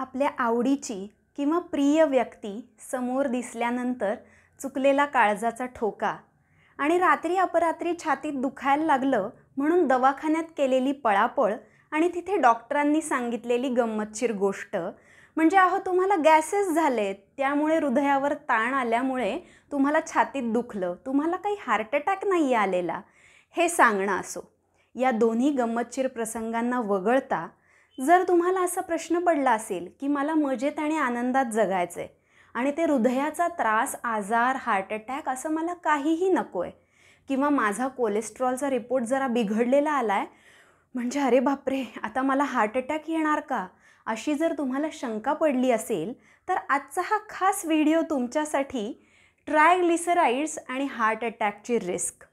आपल्या आवडीची किंवा प्रिय व्यक्ती समोर दिसल्यानंतर चुकलेला काळजाचा ठोका आणि रात्री अपरात्री छातीत दुखायला लागलं म्हणून दवाखान्यात केलेली पळापळ आणि तिथे डॉक्टरांनी सांगितलेली गंमतशीर गोष्ट म्हणजे अहो तुम्हाला गॅसेस झालेत त्यामुळे हृदयावर ताण आल्यामुळे तुम्हाला छातीत दुखलं तुम्हाला काही हार्ट अटॅक नाही आलेला हे सांगणं असो या दोन्ही गंमतशीर प्रसंगांना वगळता जर तुम्हाला असा प्रश्न पडला असेल की मला मजेत आणि आनंदात जगायचं आहे आणि ते हृदयाचा त्रास आजार हार्ट अटॅक असं मला काहीही नको आहे किंवा माझा कोलेस्ट्रॉलचा रिपोर्ट जरा बिघडलेला आला आहे म्हणजे अरे बापरे आता मला हार्ट अटॅक येणार का अशी जर तुम्हाला शंका पडली असेल तर आजचा हा खास व्हिडिओ तुमच्यासाठी ट्रायग्लिसराईड्स आणि हार्ट अटॅकची रिस्क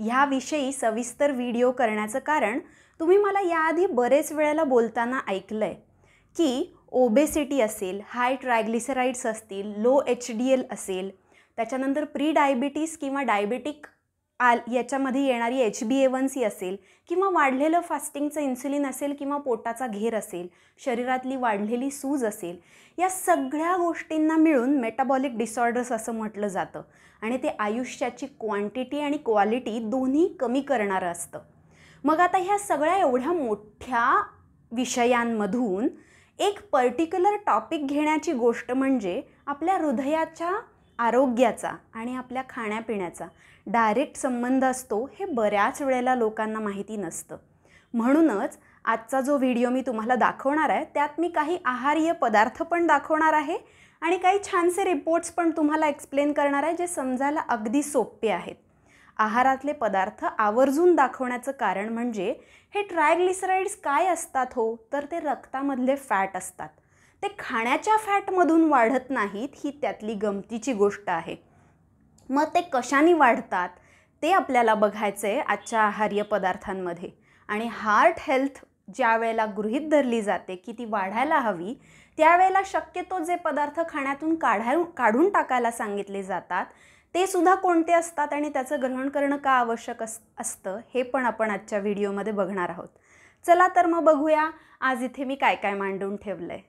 ह्याविषयी सविस्तर व्हिडिओ करण्याचं कारण तुम्ही मला याआधी बरेच वेळेला बोलताना ऐकलं आहे की ओबेसिटी असेल हाय ट्रायग्लिसराईड्स असतील लो एच डी एल असेल त्याच्यानंतर प्री डायबिटीस किंवा डायबेटिक आल याच्यामध्ये येणारी H B A one C असेल किंवा वाढलेलं फास्टिंगचं इन्सुलिन असेल किंवा पोटाचा घेर असेल शरीरातली वाढलेली सूज असेल या सगळ्या गोष्टींना मिळून मेटाबॉलिक डिसऑर्डर्स असं म्हटलं जातं आणि ते आयुष्याची क्वांटिटी आणि क्वालिटी दोन्ही कमी करणारं असतं मग आता ह्या सगळ्या एवढ्या मोठ्या विषयांमधून एक पर्टिक्युलर टॉपिक घेण्याची गोष्ट म्हणजे आपल्या हृदयाच्या आरोग्याचा आणि आपल्या खाण्यापिण्याचा डायरेक्ट संबंध असतो हे बऱ्याच वेळेला लोकांना माहिती नसतं म्हणूनच आजचा जो व्हिडिओ मी तुम्हाला दाखवणार आहे त्यात मी काही आहार्य पदार्थ पण दाखवणार आहे आणि काही छानसे रिपोर्ट्स पण तुम्हाला एक्सप्लेन करणार आहे जे समजायला अगदी सोपे आहेत आहारातले पदार्थ आवर्जून दाखवण्याचं कारण म्हणजे हे ट्रायग्लिसराईड्स काय असतात हो तर ते रक्तामधले फॅट असतात ते खाण्याच्या फॅटमधून वाढत नाहीत ही त्यातली गमतीची गोष्ट आहे मग ते कशाने वाढतात ते आपल्याला बघायचं आहे आजच्या आहार्य पदार्थांमध्ये आणि हार्ट हेल्थ ज्या वेळेला गृहीत धरली जाते की ती वाढायला हवी त्यावेळेला शक्यतो जे पदार्थ खाण्यातून काढा काढून टाकायला सांगितले जातात ते सुद्धा कोणते असतात आणि त्याचं ग्रहण करणं का आवश्यक अस असतं हे पण आपण आजच्या व्हिडिओमध्ये बघणार आहोत चला तर मग बघूया आज इथे मी काय काय मांडून ठेवलं आहे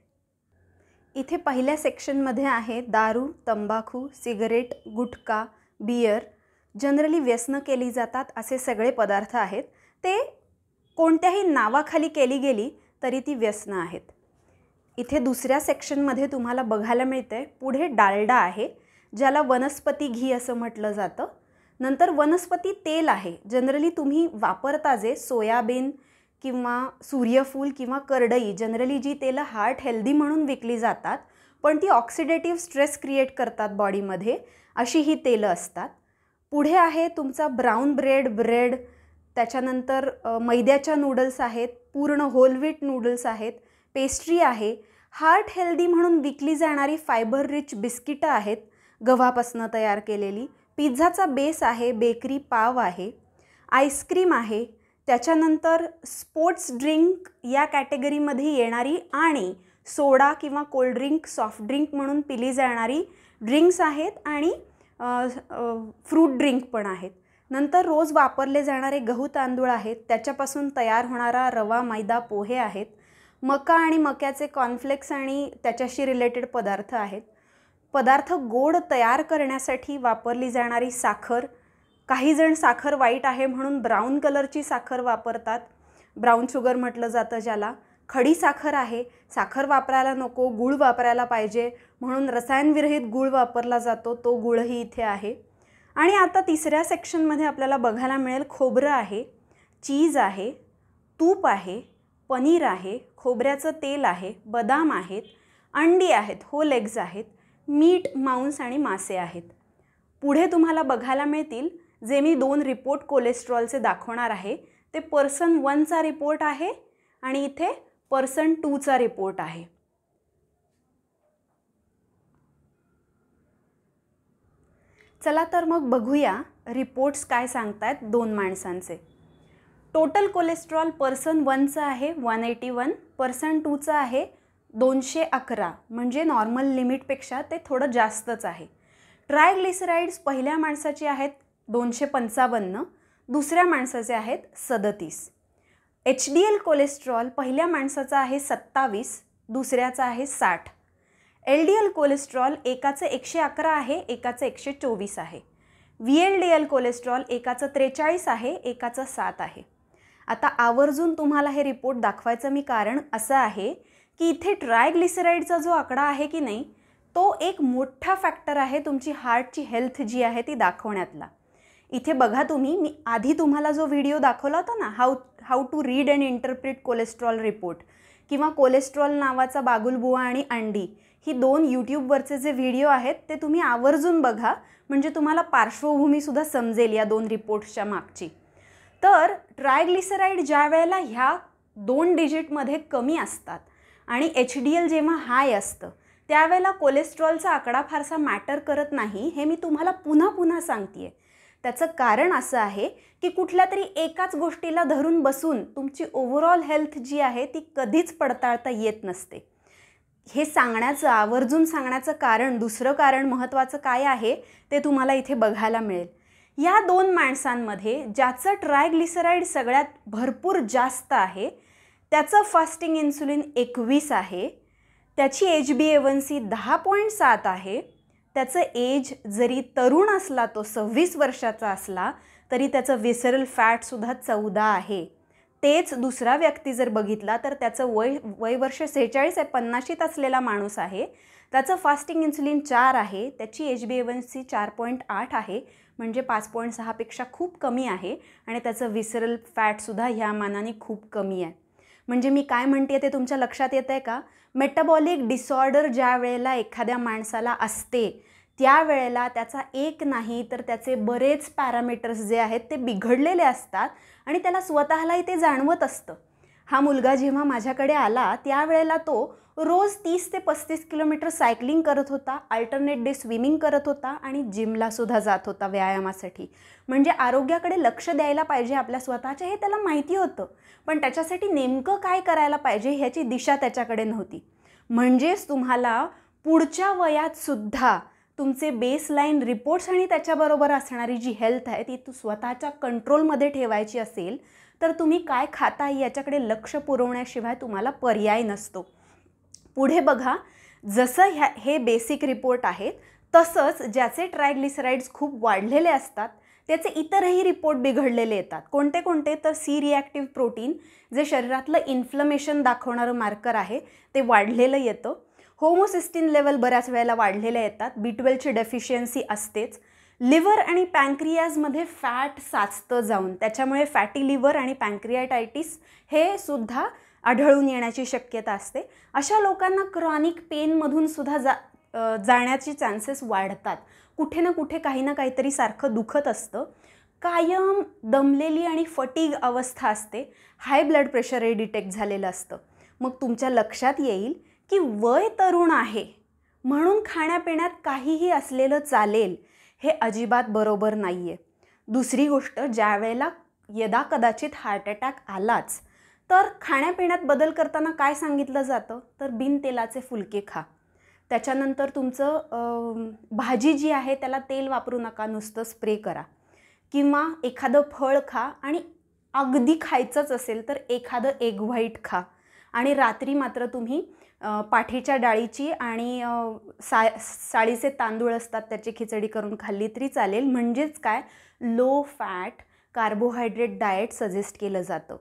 इथे पहिल्या सेक्शनमध्ये आहे दारू तंबाखू सिगरेट गुटखा बियर जनरली व्यसनं केली जातात असे सगळे पदार्थ आहेत ते कोणत्याही नावाखाली केली गेली तरी ती व्यसनं आहेत इथे दुसऱ्या सेक्शनमध्ये तुम्हाला बघायला मिळते पुढे डालडा आहे ज्याला वनस्पती घी असं म्हटलं जातं नंतर वनस्पती तेल आहे जनरली तुम्ही वापरता जे सोयाबीन किंवा सूर्यफूल किंवा करडई जनरली जी तेलं हार्ट हेल्दी म्हणून विकली जातात पण ती ऑक्सिडेटिव्ह स्ट्रेस क्रिएट करतात बॉडीमध्ये अशी ही तेलं असतात पुढे आहे तुमचा ब्राऊन ब्रेड ब्रेड त्याच्यानंतर मैद्याच्या नूडल्स आहेत पूर्ण व्हीट नूडल्स आहेत पेस्ट्री आहे हार्ट हेल्दी म्हणून विकली जाणारी फायबर रिच बिस्किटं आहेत गव्हापासनं तयार केलेली पिझ्झाचा बेस आहे बेकरी पाव आहे आईस्क्रीम आहे त्याच्यानंतर स्पोर्ट्स ड्रिंक या कॅटेगरीमध्ये येणारी आणि सोडा किंवा कोल्ड ड्रिंक सॉफ्ट ड्रिंक म्हणून पिली जाणारी ड्रिंक्स आहेत आणि फ्रूट ड्रिंक पण आहेत नंतर रोज वापरले जाणारे गहू तांदूळ आहेत त्याच्यापासून तयार होणारा रवा मैदा पोहे आहेत मका आणि मक्याचे कॉर्नफ्लेक्स आणि त्याच्याशी रिलेटेड पदार्थ आहेत पदार्थ गोड तयार करण्यासाठी वापरली जाणारी साखर काहीजण साखर वाईट आहे म्हणून ब्राऊन कलरची साखर वापरतात ब्राऊन शुगर म्हटलं जातं ज्याला खडी साखर आहे साखर वापरायला नको गूळ वापरायला पाहिजे म्हणून रसायनविरहित गूळ वापरला जातो तो गूळही इथे आहे आणि आता तिसऱ्या सेक्शनमध्ये आपल्याला बघायला मिळेल खोबरं आहे चीज आहे तूप आहे पनीर आहे खोबऱ्याचं तेल आहे बदाम आहेत अंडी आहेत होल एग्ज आहेत मीट मांस आणि मासे आहेत पुढे तुम्हाला बघायला मिळतील जे मी दोन रिपोर्ट कोलेस्ट्रॉलचे दाखवणार आहे ते पर्सन वनचा रिपोर्ट आहे आणि इथे पर्सन टूचा रिपोर्ट आहे चला तर मग बघूया रिपोर्ट्स काय सांगतायत दोन माणसांचे टोटल कोलेस्ट्रॉल पर्सन वनचं आहे वन एटी वन पर्सन टूचं आहे दोनशे अकरा म्हणजे नॉर्मल लिमिटपेक्षा ते थोडं जास्तच आहे ट्रायग्लिसराईड्स पहिल्या माणसाचे आहेत दोनशे पंचावन्न दुसऱ्या माणसाचे आहेत सदतीस एच डी एल कोलेस्ट्रॉल पहिल्या माणसाचा आहे सत्तावीस दुसऱ्याचा आहे साठ एल डी एल कोलेस्ट्रॉल एकाचं एकशे अकरा आहे एकाचं एकशे चोवीस आहे V L D L cholesterol एकाचं त्रेचाळीस आहे एकाचं सात आहे आता आवर्जून तुम्हाला हे रिपोर्ट दाखवायचं मी कारण असं आहे की इथे ट्रायग्लिसराईडचा जो आकडा आहे की नाही तो एक मोठा फॅक्टर आहे तुमची हार्टची हेल्थ जी आहे ती दाखवण्यातला इथे बघा तुम्ही मी आधी तुम्हाला जो व्हिडिओ दाखवला होता ना how how to read and interpret cholesterol report किंवा कोलेस्ट्रॉल नावाचा बागुलबुवा आणि अंडी ही दोन यूट्यूबवरचे जे व्हिडिओ आहेत ते तुम्ही आवर्जून बघा म्हणजे तुम्हाला पार्श्वभूमीसुद्धा समजेल या दोन रिपोर्ट्सच्या मागची तर ट्रायग्लिसराईड ज्या वेळेला ह्या दोन डिजिटमध्ये कमी असतात आणि एच डी एल जेव्हा हाय असतं त्यावेळेला कोलेस्ट्रॉलचा आकडा फारसा मॅटर करत नाही हे मी तुम्हाला पुन्हा पुन्हा सांगते त्याचं कारण असं आहे की कुठल्या तरी एकाच गोष्टीला धरून बसून तुमची ओव्हरऑल हेल्थ जी आहे ती कधीच पडताळता येत नसते हे सांगण्याचं आवर्जून सांगण्याचं कारण दुसरं कारण महत्त्वाचं काय आहे ते तुम्हाला इथे बघायला मिळेल या दोन माणसांमध्ये ज्याचं ट्रायग्लिसराईड सगळ्यात भरपूर जास्त आहे त्याचं फास्टिंग इन्सुलिन एकवीस आहे त्याची एच बी ए सी दहा पॉईंट सात आहे त्याचं एज जरी तरुण असला तो सव्वीस वर्षाचा असला तरी त्याचं विसरल फॅटसुद्धा चौदा आहे तेच दुसरा व्यक्ती जर बघितला तर त्याचं वय वय वर्ष सेहेचाळीस आहे पन्नाशीत असलेला माणूस आहे त्याचं फास्टिंग इन्सुलिन चार आहे त्याची एच बी ए सी चार पॉईंट आठ आहे म्हणजे पाच पॉईंट सहापेक्षा खूप कमी आहे आणि त्याचं विसरल फॅटसुद्धा ह्या मानाने खूप कमी आहे म्हणजे मी काय म्हणते ते तुमच्या लक्षात येत आहे का मेटाबॉलिक डिसऑर्डर ज्या वेळेला एखाद्या माणसाला असते त्यावेळेला त्याचा एक नाही तर त्याचे बरेच पॅरामीटर्स जे आहेत ते बिघडलेले असतात आणि त्याला स्वतःलाही ते जाणवत असतं हा मुलगा जेव्हा माझ्याकडे आला त्यावेळेला तो रोज तीस ते पस्तीस किलोमीटर सायकलिंग करत होता अल्टरनेट डे स्विमिंग करत होता आणि जिमला सुद्धा जात होता व्यायामासाठी म्हणजे आरोग्याकडे लक्ष द्यायला पाहिजे आपल्या स्वतःच्या हे त्याला माहिती होतं पण त्याच्यासाठी नेमकं काय करायला पाहिजे ह्याची दिशा त्याच्याकडे नव्हती म्हणजेच तुम्हाला पुढच्या वयातसुद्धा तुमचे बेसलाईन रिपोर्ट्स आणि त्याच्याबरोबर असणारी जी हेल्थ आहे ती तू स्वतःच्या कंट्रोलमध्ये ठेवायची असेल तर तुम्ही काय खाता याच्याकडे लक्ष पुरवण्याशिवाय तुम्हाला पर्याय नसतो पुढे बघा जसं ह्या हे बेसिक रिपोर्ट आहेत तसंच ज्याचे ट्रायग्लिसराईड्स खूप वाढलेले असतात त्याचे इतरही रिपोर्ट बिघडलेले येतात कोणते कोणते तर सी रिॲक्टिव्ह प्रोटीन जे शरीरातलं इन्फ्लमेशन दाखवणारं मार्कर आहे ते वाढलेलं येतं होमोसिस्टीन लेवल बऱ्याच वेळेला वाढलेल्या येतात बी ट्वेल्वची डेफिशियन्सी असतेच लिव्हर आणि पँक्रियाजमध्ये फॅट साचतं जाऊन त्याच्यामुळे फॅटी लिव्हर आणि पँक्रियाटायटिस हे सुद्धा आढळून येण्याची शक्यता असते अशा लोकांना क्रॉनिक पेनमधून सुद्धा जा जाण्याचे चान्सेस वाढतात कुठे ना कुठे काही ना काहीतरी सारखं दुखत असतं कायम दमलेली आणि फटीग अवस्था असते हाय ब्लड प्रेशर हे डिटेक्ट झालेलं असतं मग तुमच्या लक्षात येईल की वय तरुण आहे म्हणून खाण्यापिण्यात काहीही असलेलं चालेल हे अजिबात बरोबर नाही आहे दुसरी गोष्ट ज्या वेळेला यदा कदाचित हार्ट अटॅक आलाच तर खाण्यापिण्यात बदल करताना काय सांगितलं जातं तर बिनतेलाचे फुलके खा त्याच्यानंतर तुमचं भाजी जी आहे त्याला तेल वापरू नका नुसतं स्प्रे करा किंवा एखादं फळ खा आणि अगदी खायचंच असेल तर एखादं एग व्हाईट खा आणि रात्री मात्र तुम्ही पाठीच्या डाळीची आणि सा साळीचे तांदूळ असतात त्याची खिचडी करून खाल्ली तरी चालेल म्हणजेच काय low fat carbohydrate diet suggest केलं जातं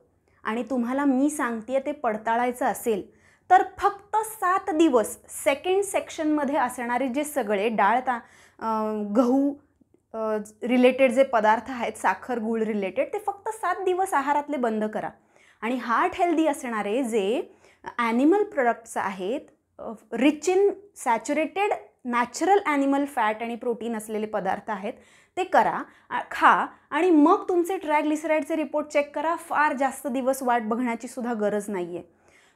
आणि तुम्हाला मी सांगते ते पडताळायचं असेल तर फक्त सात दिवस सेकंड सेक्शनमध्ये असणारे जे सगळे डाळ ता गहू रिलेटेड जे पदार्थ आहेत साखर गूळ रिलेटेड ते फक्त सात दिवस आहारातले बंद करा आणि हार्ट हेल्दी असणारे जे ॲनिमल प्रोडक्ट्स आहेत rich in saturated natural animal fat आणि प्रोटीन असलेले पदार्थ आहेत ते करा खा आणि मग तुमचे लिसराईडचे रिपोर्ट चेक करा फार जास्त दिवस वाट बघण्याची सुद्धा गरज नाही आहे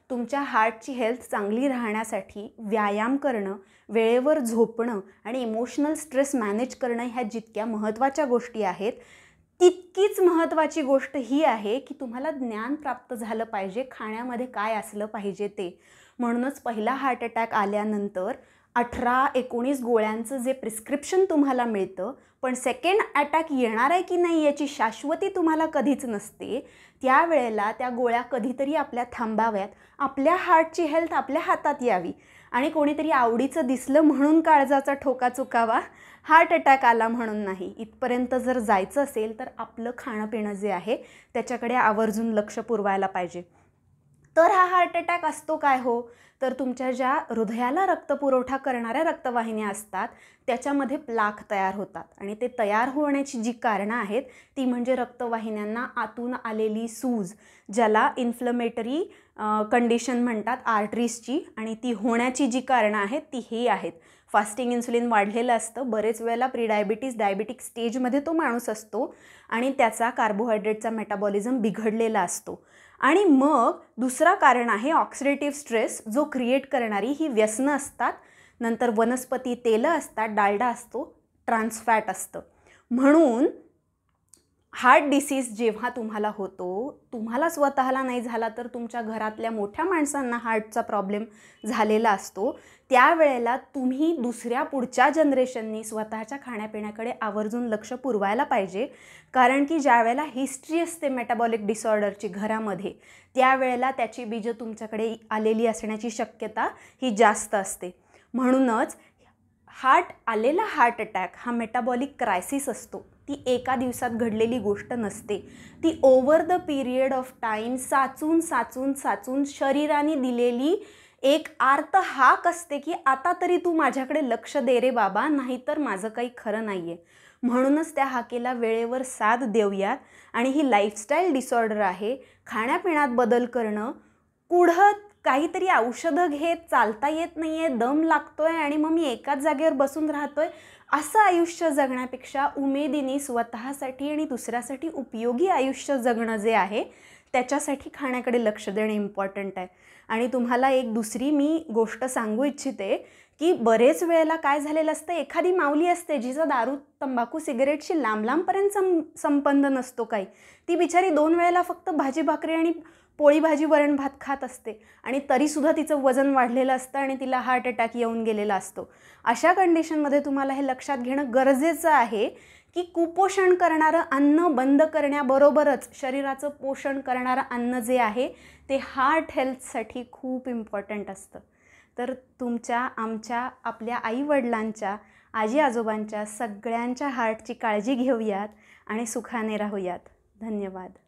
तुमच्या हार्टची हेल्थ चांगली राहण्यासाठी व्यायाम करणं वेळेवर झोपणं आणि इमोशनल स्ट्रेस मॅनेज करणं ह्या जितक्या महत्त्वाच्या गोष्टी आहेत तितकीच महत्त्वाची गोष्ट ही आहे की तुम्हाला ज्ञान प्राप्त झालं पाहिजे खाण्यामध्ये काय असलं पाहिजे ते म्हणूनच पहिला हार्ट अटॅक आल्यानंतर अठरा एकोणीस गोळ्यांचं जे प्रिस्क्रिप्शन तुम्हाला मिळतं पण सेकंड अटॅक येणार आहे की नाही याची शाश्वती तुम्हाला कधीच नसते त्यावेळेला त्या गोळ्या कधीतरी आपल्या थांबाव्यात आपल्या हार्टची हेल्थ आपल्या हातात यावी आणि कोणीतरी आवडीचं दिसलं म्हणून काळजाचा ठोका चुकावा हार्ट अटॅक आला म्हणून नाही इथपर्यंत जर जायचं असेल तर आपलं खाणं पिणं जे आहे त्याच्याकडे आवर्जून लक्ष पुरवायला पाहिजे तर हा हार्ट अटॅक असतो काय हो तर तुमच्या ज्या हृदयाला रक्तपुरवठा करणाऱ्या रक्तवाहिन्या असतात त्याच्यामध्ये प्लाक तयार होतात आणि ते तयार होण्याची जी कारणं आहेत ती म्हणजे रक्तवाहिन्यांना आतून आलेली सूज ज्याला इन्फ्लमेटरी कंडिशन म्हणतात आर्टरीजची आणि ती होण्याची जी कारणं आहेत ती ही आहेत फास्टिंग इन्सुलिन वाढलेलं असतं बरेच वेळेला प्रीडायबिटीज डायबिटिक स्टेजमध्ये तो माणूस असतो आणि त्याचा कार्बोहायड्रेटचा मेटाबॉलिझम बिघडलेला असतो आणि मग दुसरा कारण आहे ऑक्सिडेटिव्ह स्ट्रेस जो क्रिएट करणारी ही व्यसनं असतात नंतर वनस्पती तेलं असतात डालडा असतो ट्रान्सफॅट असतं म्हणून हार्ट डिसीज जेव्हा तुम्हाला होतो तुम्हाला स्वतःला नाही झाला तर तुमच्या घरातल्या मोठ्या माणसांना हार्टचा प्रॉब्लेम झालेला असतो त्यावेळेला तुम्ही दुसऱ्या पुढच्या जनरेशननी स्वतःच्या खाण्यापिण्याकडे आवर्जून लक्ष पुरवायला पाहिजे कारण की ज्यावेळेला हिस्ट्री असते मेटाबॉलिक डिसऑर्डरची घरामध्ये त्यावेळेला त्याची बीजं तुमच्याकडे आलेली असण्याची शक्यता ही जास्त असते म्हणूनच हार्ट आलेला हार्ट अटॅक हा मेटाबॉलिक क्रायसिस असतो ती एका दिवसात घडलेली गोष्ट नसते ती over the period of time साचून साचून साचून शरीराने दिलेली एक आर्त हाक असते की आता तरी तू माझ्याकडे लक्ष दे रे बाबा नाहीतर माझं काही खरं नाही आहे म्हणूनच त्या हाकेला वेळेवर साथ देऊयात आणि ही लाईफस्टाईल डिसऑर्डर आहे खाण्यापिण्यात बदल करणं कुढत काहीतरी औषधं घेत चालता येत नाही आहे दम लागतो आणि मग मी एकाच जागेवर बसून राहतो असं आयुष्य जगण्यापेक्षा उमेदीने स्वतःसाठी आणि दुसऱ्यासाठी उपयोगी आयुष्य जगणं जे आहे त्याच्यासाठी खाण्याकडे लक्ष देणं इम्पॉर्टंट आहे आणि तुम्हाला एक दुसरी मी गोष्ट सांगू इच्छिते की बरेच वेळेला काय झालेलं असतं एखादी माऊली असते जिचा दारू तंबाखू सिगरेटशी लांब लांबपर्यंत सं संबंध नसतो काही ती बिचारी दोन वेळेला फक्त भाजी भाकरी आणि पोळी भाजी वरण भात खात असते आणि तरीसुद्धा तिचं वजन वाढलेलं असतं आणि तिला हार्ट अटॅक येऊन गेलेला असतो अशा कंडिशनमध्ये तुम्हाला हे लक्षात घेणं गरजेचं आहे की कुपोषण करणारं अन्न बंद करण्याबरोबरच शरीराचं पोषण करणारं अन्न जे आहे ते हार्ट हेल्थसाठी खूप इम्पॉर्टंट असतं तर तुमच्या आमच्या आपल्या आईवडिलांच्या आजी आजोबांच्या सगळ्यांच्या हार्टची काळजी घेऊयात आणि सुखाने राहूयात धन्यवाद